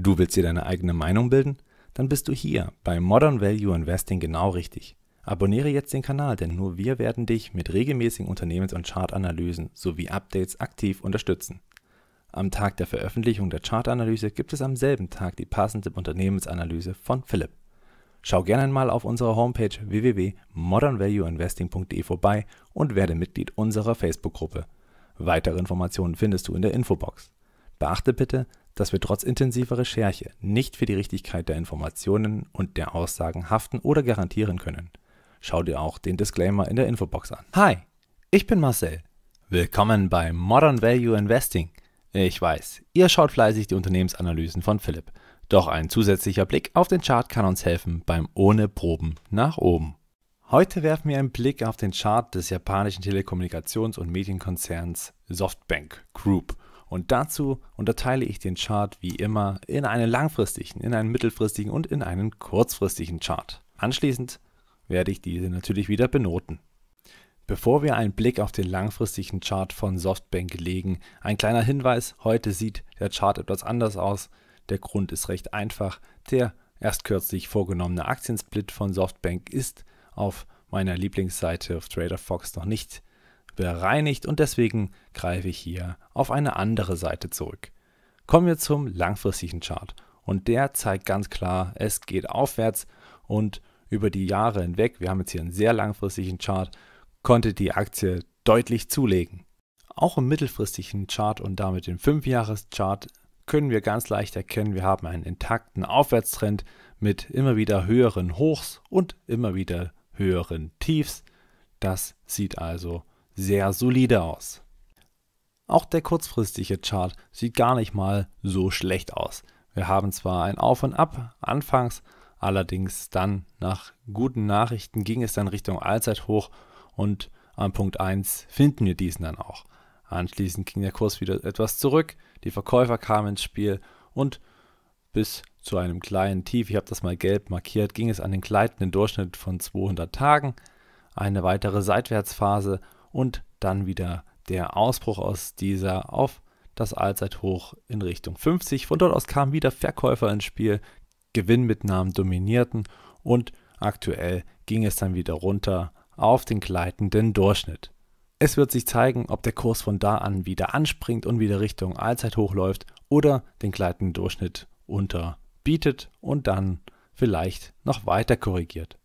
Du willst dir deine eigene Meinung bilden? Dann bist du hier bei Modern Value Investing genau richtig. Abonniere jetzt den Kanal, denn nur wir werden dich mit regelmäßigen Unternehmens- und Chartanalysen sowie Updates aktiv unterstützen. Am Tag der Veröffentlichung der Chartanalyse gibt es am selben Tag die passende Unternehmensanalyse von Philipp. Schau gerne einmal auf unserer Homepage www.modernvalueinvesting.de vorbei und werde Mitglied unserer Facebook-Gruppe. Weitere Informationen findest du in der Infobox. Beachte bitte, dass wir trotz intensiver Recherche nicht für die Richtigkeit der Informationen und der Aussagen haften oder garantieren können. Schau dir auch den Disclaimer in der Infobox an. Hi, ich bin Marcel. Willkommen bei Modern Value Investing. Ich weiß, ihr schaut fleißig die Unternehmensanalysen von Philipp. Doch ein zusätzlicher Blick auf den Chart kann uns helfen beim ohne Proben nach oben. Heute werfen wir einen Blick auf den Chart des japanischen Telekommunikations- und Medienkonzerns Softbank Group und dazu unterteile ich den Chart wie immer in einen langfristigen, in einen mittelfristigen und in einen kurzfristigen Chart. Anschließend werde ich diese natürlich wieder benoten. Bevor wir einen Blick auf den langfristigen Chart von Softbank legen, ein kleiner Hinweis, heute sieht der Chart etwas anders aus. Der Grund ist recht einfach. Der erst kürzlich vorgenommene Aktiensplit von Softbank ist auf meiner Lieblingsseite auf TraderFox noch nicht bereinigt und deswegen greife ich hier auf eine andere Seite zurück. Kommen wir zum langfristigen Chart und der zeigt ganz klar, es geht aufwärts und über die Jahre hinweg, wir haben jetzt hier einen sehr langfristigen Chart, konnte die Aktie deutlich zulegen. Auch im mittelfristigen Chart und damit im 5-Jahres-Chart können wir ganz leicht erkennen, wir haben einen intakten Aufwärtstrend mit immer wieder höheren Hochs und immer wieder höheren Tiefs. Das sieht also sehr solide aus. Auch der kurzfristige Chart sieht gar nicht mal so schlecht aus. Wir haben zwar ein Auf und Ab anfangs, allerdings dann nach guten Nachrichten ging es dann Richtung Allzeithoch und an Punkt 1 finden wir diesen dann auch. Anschließend ging der Kurs wieder etwas zurück, die Verkäufer kamen ins Spiel und bis zu einem kleinen Tief, ich habe das mal gelb markiert, ging es an den gleitenden Durchschnitt von 200 Tagen, eine weitere Seitwärtsphase und dann wieder der Ausbruch aus dieser auf das Allzeithoch in Richtung 50. Von dort aus kamen wieder Verkäufer ins Spiel, Gewinnmitnahmen dominierten und aktuell ging es dann wieder runter auf den gleitenden Durchschnitt. Es wird sich zeigen, ob der Kurs von da an wieder anspringt und wieder Richtung Allzeithoch läuft oder den gleitenden Durchschnitt unterbietet und dann vielleicht noch weiter korrigiert.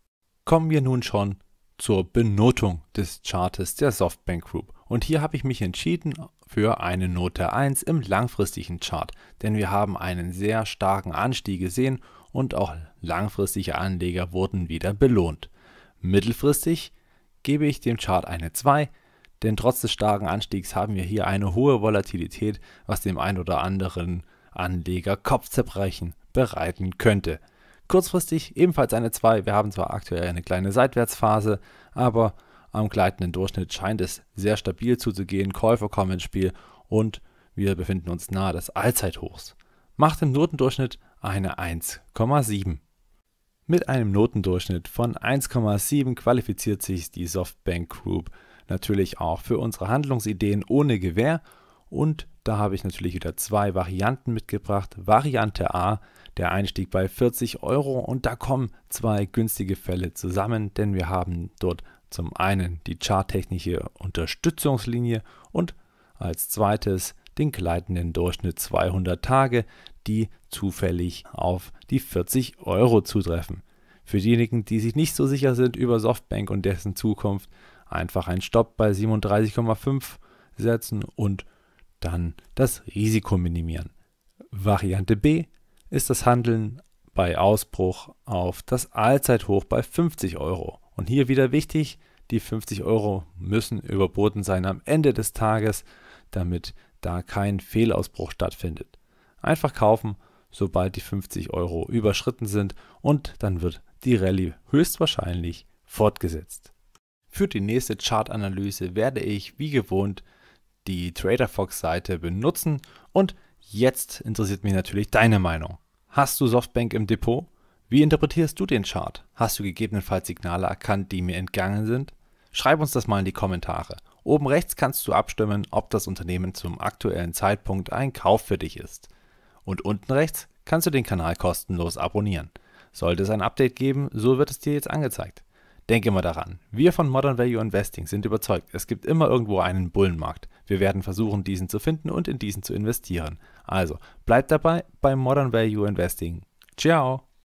Kommen wir nun schon zur Benotung des Chartes der Softbank Group. Und hier habe ich mich entschieden für eine Note 1 im langfristigen Chart, denn wir haben einen sehr starken Anstieg gesehen und auch langfristige Anleger wurden wieder belohnt. Mittelfristig gebe ich dem Chart eine 2, denn trotz des starken Anstiegs haben wir hier eine hohe Volatilität, was dem ein oder anderen Anleger Kopfzerbrechen bereiten könnte. Kurzfristig ebenfalls eine 2. Wir haben zwar aktuell eine kleine Seitwärtsphase, aber am gleitenden Durchschnitt scheint es sehr stabil zuzugehen. Käufer kommen ins Spiel und wir befinden uns nahe des Allzeithochs. Macht im Notendurchschnitt eine 1,7. Mit einem Notendurchschnitt von 1,7 qualifiziert sich die Softbank Group natürlich auch für unsere Handlungsideen ohne Gewähr und da habe ich natürlich wieder zwei Varianten mitgebracht. Variante A, der Einstieg bei 40 Euro und da kommen zwei günstige Fälle zusammen, denn wir haben dort zum einen die charttechnische Unterstützungslinie und als zweites den gleitenden Durchschnitt 200 Tage, die zufällig auf die 40 Euro zutreffen. Für diejenigen, die sich nicht so sicher sind über Softbank und dessen Zukunft, einfach einen Stopp bei 37,5 setzen und dann das Risiko minimieren. Variante B ist das Handeln bei Ausbruch auf das Allzeithoch bei 50 Euro. Und hier wieder wichtig, die 50 Euro müssen überboten sein am Ende des Tages, damit da kein Fehlausbruch stattfindet. Einfach kaufen, sobald die 50 Euro überschritten sind und dann wird die Rallye höchstwahrscheinlich fortgesetzt. Für die nächste Chartanalyse werde ich wie gewohnt die TraderFox-Seite benutzen. Und jetzt interessiert mich natürlich deine Meinung. Hast du Softbank im Depot? Wie interpretierst du den Chart? Hast du gegebenenfalls Signale erkannt, die mir entgangen sind? Schreib uns das mal in die Kommentare. Oben rechts kannst du abstimmen, ob das Unternehmen zum aktuellen Zeitpunkt ein Kauf für dich ist. Und unten rechts kannst du den Kanal kostenlos abonnieren. Sollte es ein Update geben, so wird es dir jetzt angezeigt. Denke mal daran, wir von Modern Value Investing sind überzeugt, es gibt immer irgendwo einen Bullenmarkt. Wir werden versuchen, diesen zu finden und in diesen zu investieren. Also, bleibt dabei bei Modern Value Investing. Ciao!